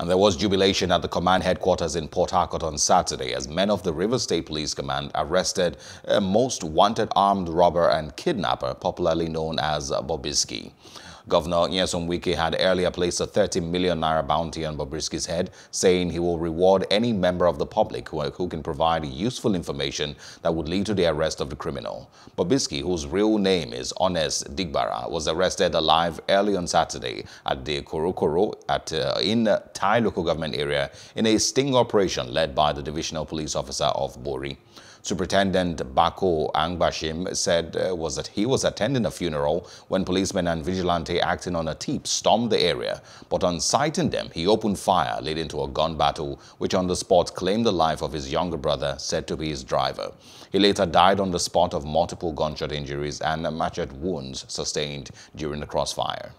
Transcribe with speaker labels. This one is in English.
Speaker 1: And there was jubilation at the command headquarters in Port Harcourt on Saturday as men of the River State Police Command arrested a most wanted armed robber and kidnapper, popularly known as Bobisky. Governor Nyesom had earlier placed a 30 million naira bounty on Bobrisky's head, saying he will reward any member of the public who, who can provide useful information that would lead to the arrest of the criminal. Bobrisky, whose real name is Honest Digbara, was arrested alive early on Saturday at the Korokoro at, uh, in Thai local government area in a sting operation led by the divisional police officer of Bori. Superintendent Bako Angbashim said uh, was that he was attending a funeral when policemen and vigilante acting on a tip stormed the area, but on sighting them, he opened fire, leading to a gun battle, which on the spot claimed the life of his younger brother, said to be his driver. He later died on the spot of multiple gunshot injuries and machete wounds sustained during the crossfire.